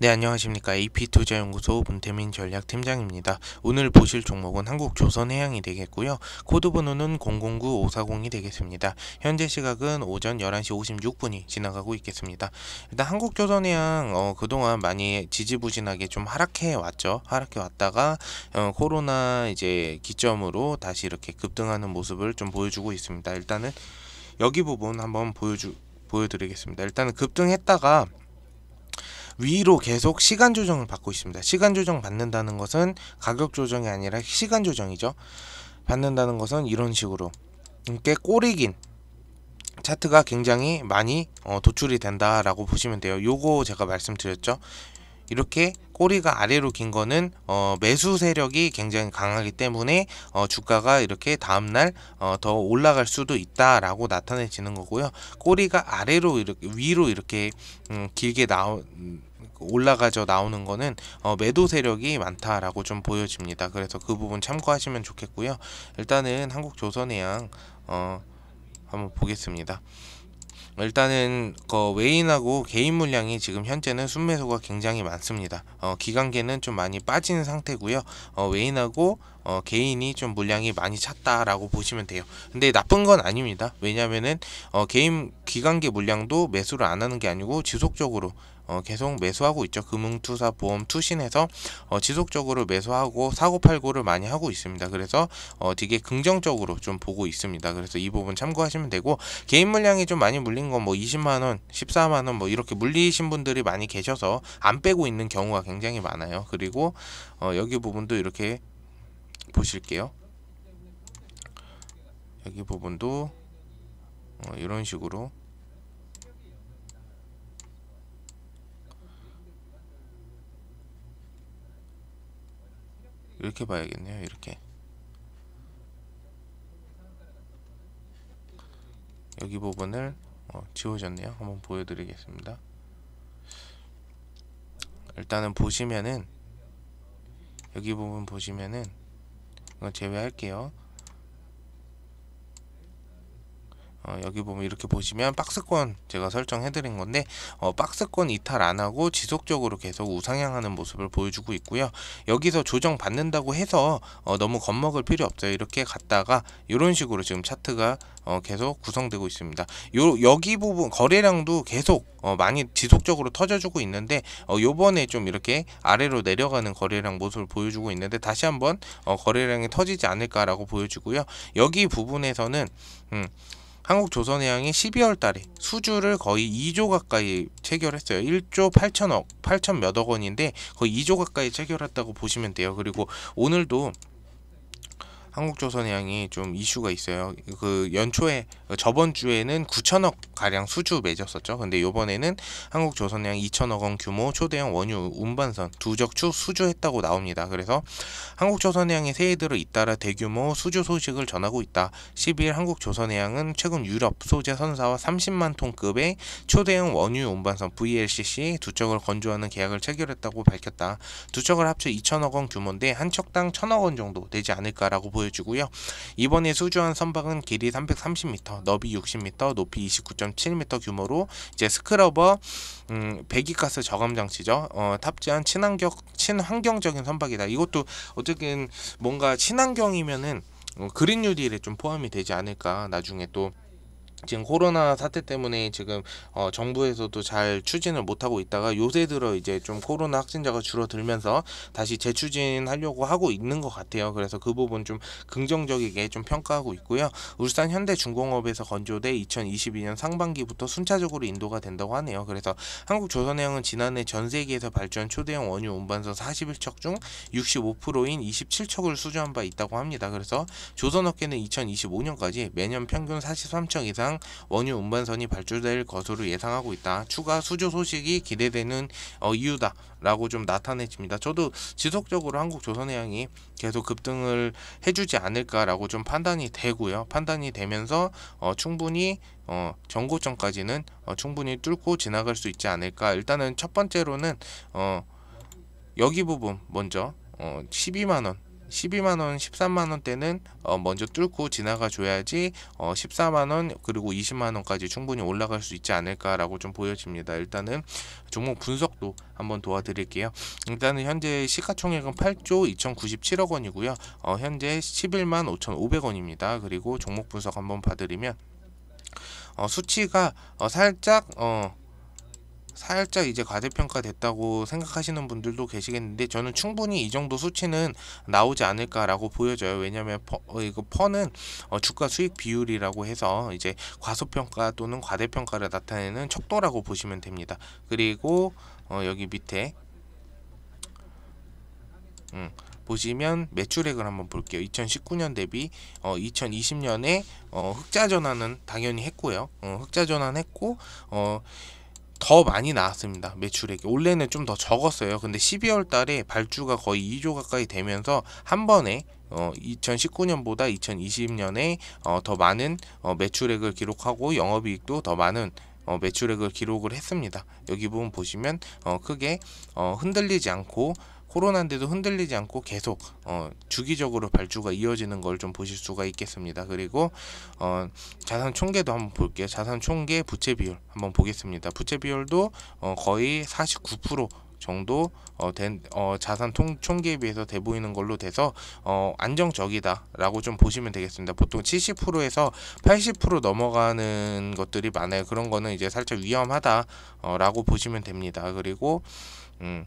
네 안녕하십니까 AP투자연구소 문태민 전략팀장입니다. 오늘 보실 종목은 한국조선해양이 되겠고요. 코드 번호는 009540이 되겠습니다. 현재 시각은 오전 11시 56분이 지나가고 있겠습니다. 일단 한국조선해양 어, 그동안 많이 지지부진하게 좀 하락해 왔죠. 하락해 왔다가 어, 코로나 이제 기점으로 다시 이렇게 급등하는 모습을 좀 보여주고 있습니다. 일단은 여기 부분 한번 보여주 보여드리겠습니다. 일단은 급등했다가 위로 계속 시간 조정을 받고 있습니다. 시간 조정 받는다는 것은 가격 조정이 아니라 시간 조정이죠. 받는다는 것은 이런 식으로 이렇게 꼬리긴 차트가 굉장히 많이 어, 도출이 된다라고 보시면 돼요. 요거 제가 말씀드렸죠. 이렇게 꼬리가 아래로 긴 거는 어, 매수 세력이 굉장히 강하기 때문에 어, 주가가 이렇게 다음날 어, 더 올라갈 수도 있다라고 나타내지는 거고요. 꼬리가 아래로 이렇게 위로 이렇게 음, 길게 나오 음, 그 올라가져 나오는 거는 어, 매도 세력이 많다라고 좀 보여집니다. 그래서 그 부분 참고하시면 좋겠고요. 일단은 한국조선해양 어, 한번 보겠습니다. 일단은 그 외인하고 개인 물량이 지금 현재는 순매수가 굉장히 많습니다. 어, 기간계는좀 많이 빠진 상태고요. 어, 외인하고 어, 개인이 좀 물량이 많이 찼다라고 보시면 돼요. 근데 나쁜 건 아닙니다. 왜냐면은 어, 개인 기간계 물량도 매수를 안 하는 게 아니고 지속적으로 어, 계속 매수하고 있죠. 금융투사 보험, 투신해서 어, 지속적으로 매수하고 사고팔고를 많이 하고 있습니다. 그래서 어, 되게 긍정적으로 좀 보고 있습니다. 그래서 이 부분 참고하시면 되고 개인 물량이 좀 많이 물린 건 뭐 20만 원, 14만 원 뭐 이렇게 물리신 분들이 많이 계셔서 안 빼고 있는 경우가 굉장히 많아요. 그리고 어, 여기 부분도 이렇게 보실게요. 여기 부분도 어, 이런 식으로 이렇게 봐야겠네요 이렇게 여기 부분을 어, 지워졌네요 한번 보여드리겠습니다 일단은 보시면은 여기 부분 보시면은 이건 제외할게요 어, 여기 보면 이렇게 보시면 박스권 제가 설정해 드린 건데 어, 박스권 이탈 안 하고 지속적으로 계속 우상향하는 모습을 보여주고 있고요 여기서 조정 받는다고 해서 어, 너무 겁먹을 필요 없어요 이렇게 갔다가 이런 식으로 지금 차트가 어, 계속 구성되고 있습니다 요 여기 부분 거래량도 계속 어, 많이 지속적으로 터져주고 있는데 어, 요번에 좀 이렇게 아래로 내려가는 거래량 모습을 보여주고 있는데 다시 한번 거래량이 터지지 않을까라고 보여주고요 여기 부분에서는 음, 한국조선해양이 12월 달에 수주를 거의 2조 가까이 체결했어요. 1조 8천억, 8천 몇억 원인데 거의 2조 가까이 체결했다고 보시면 돼요. 그리고 오늘도 한국조선해양이 좀 이슈가 있어요. 그 연초에 저번 주에는 9천억 가량 수주 맺었었죠. 근데 요번에는 한국조선해양 2천억 원 규모 초대형 원유 운반선 두적추 수주했다고 나옵니다. 그래서 한국조선해양이 새해들어 잇따라 대규모 수주 소식을 전하고 있다. 12일 한국조선해양은 최근 유럽 소재 선사와 30만 톤급의 초대형 원유 운반선 VLCC 두 척을 건조하는 계약을 체결했다고 밝혔다. 두 척을 합쳐 2천억 원 규모인데 한 척당 천억 원 정도 되지 않을까라고 보여 보여주고요. 이번에 수주한 선박은 길이 330m, 너비 60m, 높이 29.7m 규모로 이제 스크러버 음, 배기가스 저감 장치죠. 어, 탑재한 친환경 친환경적인 선박이다. 이것도 어쨌든 뭔가 친환경이면은 어, 그린 뉴딜에 좀 포함이 되지 않을까 나중에 또 지금 코로나 사태 때문에 지금 어 정부에서도 잘 추진을 못하고 있다가 요새 들어 이제 좀 코로나 확진자가 줄어들면서 다시 재추진하려고 하고 있는 것 같아요. 그래서 그 부분 좀 긍정적이게 좀 평가하고 있고요. 울산 현대중공업에서 건조돼 2022년 상반기부터 순차적으로 인도가 된다고 하네요. 그래서 한국조선해양은 지난해 전 세계에서 발전 초대형 원유 운반선 41척 중 65%인 27척을 수주한 바 있다고 합니다. 그래서 조선업계는 2025년까지 매년 평균 43척 이상 이상 원유 운반선이 발주될 것으로 예상하고 있다. 추가 수주 소식이 기대되는 어, 이유다라고 좀 나타내집니다. 저도 지속적으로 한국 조선해양이 계속 급등을 해주지 않을까라고 좀 판단이 되고요. 판단이 되면서 어, 충분히 어, 정고점까지는 어, 충분히 뚫고 지나갈 수 있지 않을까. 일단은 첫 번째로는 어, 여기 부분 먼저 어, 12만 원 12만원, 13만원 대는어 먼저 뚫고 지나가 줘야지 어 14만원 그리고 20만원까지 충분히 올라갈 수 있지 않을까라고 좀 보여집니다. 일단은 종목 분석도 한번 도와드릴게요. 일단은 현재 시가총액은 8조 2097억 원이고요. 어 현재 11만 5,500원입니다. 그리고 종목 분석 한번 봐드리면 어, 수치가 어, 살짝 어, 살짝 이제 과대평가됐다고 생각하시는 분들도 계시겠는데 저는 충분히 이 정도 수치는 나오지 않을까라고 보여져요. 왜냐하면 퍼, 어, 이거 퍼는 어, 주가 수익 비율이라고 해서 이제 과소평가 또는 과대평가를 나타내는 척도라고 보시면 됩니다. 그리고 어, 여기 밑에 음, 보시면 매출액을 한번 볼게요. 2019년 대비 어, 2020년에 어, 흑자 전환은 당연히 했고요. 어, 흑자 전환했고 어, 더 많이 나왔습니다. 매출액이. 원래는 좀 더 적었어요. 근데 12월 달에 발주가 거의 2조 가까이 되면서 한 번에 어, 2019년보다 2020년에 어, 더 많은 어, 매출액을 기록하고 영업이익도 더 많은 어, 매출액을 기록을 했습니다. 여기 부분 보시면 어, 크게 어, 흔들리지 않고 코로나인데도 흔들리지 않고 계속 어, 주기적으로 발주가 이어지는 걸 좀 보실 수가 있겠습니다. 그리고 어, 자산 총계도 한번 볼게요. 자산 총계 부채 비율 한번 보겠습니다. 부채 비율도 어, 거의 49% 정도 어, 된, 어, 자산 통, 총계에 비해서 돼 보이는 걸로 돼서 어, 안정적이다라고 좀 보시면 되겠습니다. 보통 70%에서 80% 넘어가는 것들이 많아요. 그런 거는 이제 살짝 위험하다라고 보시면 됩니다. 그리고 음,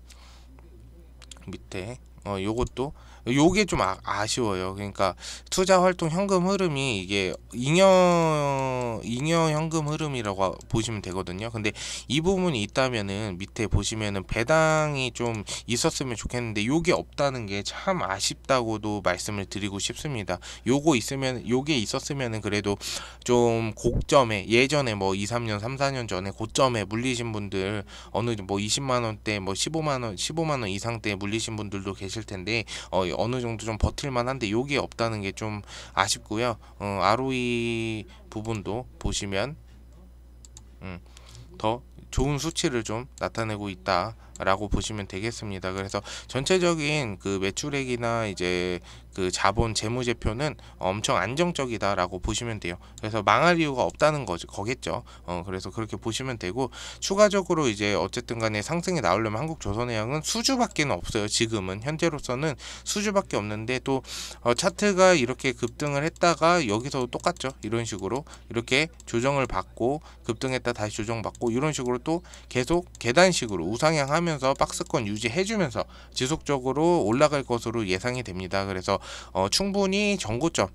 밑에 어, 요것도 요게 좀 아, 쉬워요 그러니까 투자 활동 현금 흐름이 이게 잉여 잉여 현금 흐름이라고 보시면 되거든요. 근데 이 부분이 있다면은 밑에 보시면은 배당이 좀 있었으면 좋겠는데 요게 없다는 게 참 아쉽다고도 말씀을 드리고 싶습니다. 요거 있으면 요게 있었으면은 그래도 좀 고점에 예전에 뭐 2, 3년, 3, 4년 전에 고점에 물리신 분들 어느 뭐 20만 원대 뭐 15만 원, 15만 원 이상대에 물리신 분들도 계실 텐데 어 어느 정도 좀 버틸만한데 요게 없다는 게 좀 아쉽고요. 어, ROE 부분도 보시면 음, 더 좋은 수치를 좀 나타내고 있다. 라고 보시면 되겠습니다. 그래서 전체적인 그 매출액이나 이제 그 자본 재무제표는 엄청 안정적이다라고 보시면 돼요. 그래서 망할 이유가 없다는 거죠. 거겠죠. 어, 그래서 그렇게 보시면 되고 추가적으로 이제 어쨌든 간에 상승이 나오려면 한국조선해양은 수주밖에 없어요. 지금은 현재로서는 수주밖에 없는데 또 어, 차트가 이렇게 급등을 했다가 여기서 도 똑같죠. 이런 식으로 이렇게 조정을 받고 급등했다 다시 조정받고 이런 식으로 또 계속 계단식으로 우상향하면 하면서 박스권 유지해주면서 지속적으로 올라갈 것으로 예상이 됩니다. 그래서 어, 충분히 정고점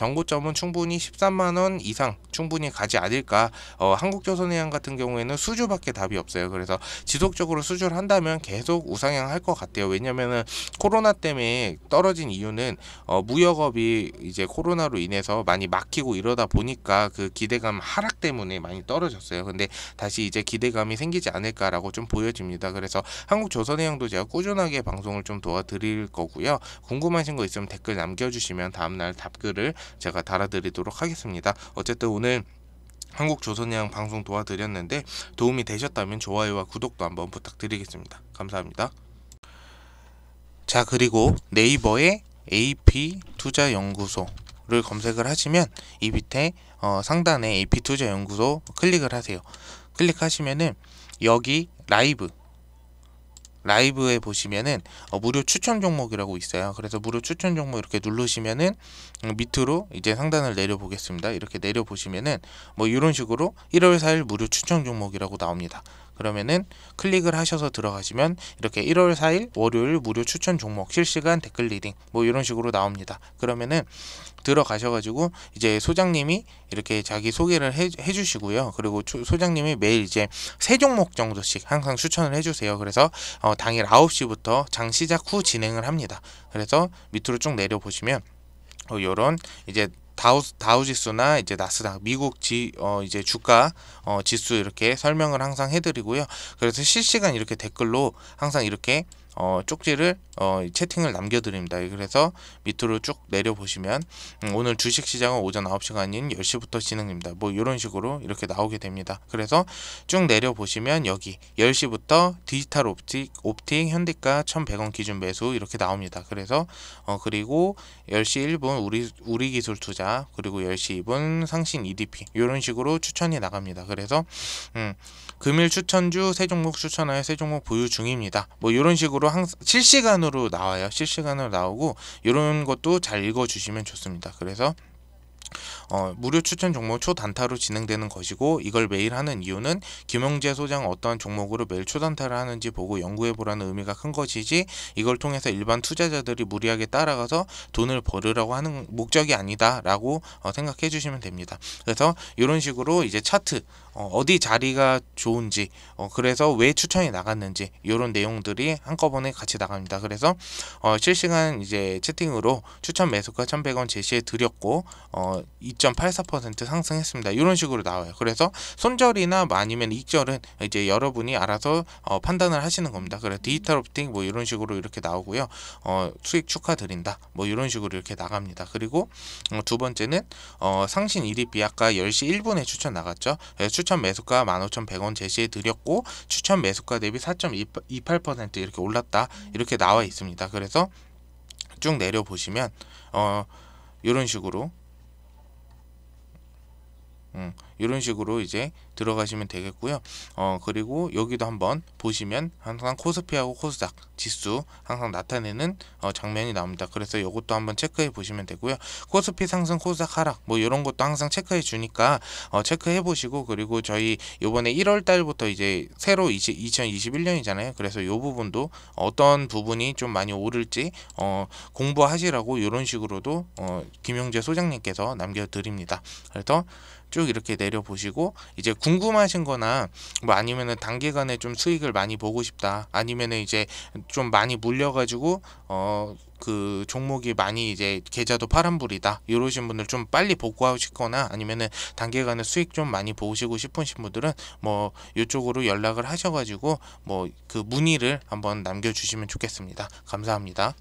정고점은 충분히 13만원 이상 충분히 가지 않을까 어, 한국조선해양 같은 경우에는 수주밖에 답이 없어요 그래서 지속적으로 수주를 한다면 계속 우상향 할 것 같아요 왜냐면은 코로나 때문에 떨어진 이유는 어, 무역업이 이제 코로나로 인해서 많이 막히고 이러다 보니까 그 기대감 하락 때문에 많이 떨어졌어요 근데 다시 이제 기대감이 생기지 않을까라고 좀 보여집니다 그래서 한국조선해양도 제가 꾸준하게 방송을 좀 도와드릴 거고요 궁금하신 거 있으면 댓글 남겨주시면 다음날 답글을 제가 달아드리도록 하겠습니다. 어쨌든 오늘 한국조선양 방송 도와드렸는데 도움이 되셨다면 좋아요와 구독도 한번 부탁드리겠습니다. 감사합니다. 자 그리고 네이버에 AP투자연구소 를 검색을 하시면 이 밑에 어, 상단에 AP투자연구소 클릭을 하세요. 클릭하시면은 여기 라이브 라이브에 보시면은 어, 무료 추천 종목이라고 있어요. 그래서 무료 추천 종목 이렇게 누르시면은 음, 밑으로 이제 상단을 내려 보겠습니다. 이렇게 내려 보시면은 뭐 이런 식으로 1월 4일 무료 추천 종목이라고 나옵니다. 그러면은 클릭을 하셔서 들어가시면 이렇게 1월 4일 월요일 무료 추천 종목 실시간 댓글 리딩 뭐 이런 식으로 나옵니다. 그러면은 들어가셔가지고 이제 소장님이 이렇게 자기 소개를 해, 해주시고요. 그리고 소장님이 매일 이제 세 종목 정도씩 항상 추천을 해주세요. 그래서 어, 당일 9시부터 장 시작 후 진행을 합니다. 그래서 밑으로 쭉 내려 보시면 어, 요런 이제 다우, 다우지수나 이제 나스닥 미국 지 어, 이제 주가 어, 지수 이렇게 설명을 항상 해드리고요. 그래서 실시간 이렇게 댓글로 항상 이렇게 어, 쪽지를 어, 채팅을 남겨드립니다. 그래서 밑으로 쭉 내려보시면 음, 오늘 주식시장은 오전 9시간인 10시부터 진행됩니다. 뭐 이런 식으로 이렇게 나오게 됩니다. 그래서 쭉 내려보시면 여기 10시부터 디지털 옵틱, 옵틱 현대가 1100원 기준 매수 이렇게 나옵니다. 그래서 어, 그리고 10시 1분 우리, 우리 기술 투자 그리고 10시 2분 상신 EDP 이런 식으로 추천이 나갑니다. 그래서 음, 금일 추천주 세 종목 추천하여 세 종목 보유 중입니다. 뭐 이런 식으로 항 실시간으로 나와요. 실시간으로 나오고 이런 것도 잘 읽어주시면 좋습니다. 그래서 어, 무료 추천 종목 초단타로 진행되는 것이고 이걸 매일 하는 이유는 김영재 소장 어떤 종목으로 매일 초단타를 하는지 보고 연구해보라는 의미가 큰 것이지 이걸 통해서 일반 투자자들이 무리하게 따라가서 돈을 벌으라고 하는 목적이 아니다 라고 어, 생각해 주시면 됩니다 그래서 이런 식으로 이제 차트 어, 디 자리가 좋은지 어, 그래서 왜 추천이 나갔는지 이런 내용들이 한꺼번에 같이 나갑니다. 그래서 어, 실시간 이제 채팅으로 추천 매수가 1,100원 제시해 드렸고 어, 2.84% 상승했습니다. 이런 식으로 나와요. 그래서 손절이나 뭐 아니면 익절은 이제 여러분이 알아서 어, 판단을 하시는 겁니다. 그래서 디지털 옵팅 뭐 이런 식으로 이렇게 나오고요. 어, 수익 축하드린다 뭐 이런 식으로 이렇게 나갑니다. 그리고 어, 두 번째는 어, 상신 1위 비약가 10시 1분에 추천 나갔죠. 그래서 추천 매수가 15,100원 제시해 드렸고 추천 매수가 대비 4.28% 이렇게 올랐다 이렇게 나와 있습니다. 그래서 쭉 내려 보시면 어 이런 식으로 음, 이런 식으로 이제 들어가시면 되겠고요. 어, 그리고 여기도 한번 보시면 항상 코스피하고 코스닥 지수 항상 나타내는 어, 장면이 나옵니다. 그래서 이것도 한번 체크해 보시면 되고요. 코스피 상승, 코스닥 하락 뭐 이런 것도 항상 체크해 주니까 어, 체크해 보시고 그리고 저희 요번에 1월 달부터 이제 새로 이제 2021년이잖아요. 그래서 요 부분도 어떤 부분이 좀 많이 오를지 어, 공부하시라고 이런 식으로도 어, 김용재 소장님께서 남겨드립니다. 그래서 쭉 이렇게 내려보시고 이제 궁금하신 거나 뭐 아니면은 단기간에 좀 수익을 많이 보고 싶다 아니면은 이제 좀 많이 물려가지고 어 그 종목이 많이 이제 계좌도 파란불이다 이러신 분들 좀 빨리 복구하고싶거나 아니면은 단기간에 수익 좀 많이 보시고 싶으신 분들은 뭐 이쪽으로 연락을 하셔가지고 뭐 그 문의를 한번 남겨주시면 좋겠습니다 감사합니다.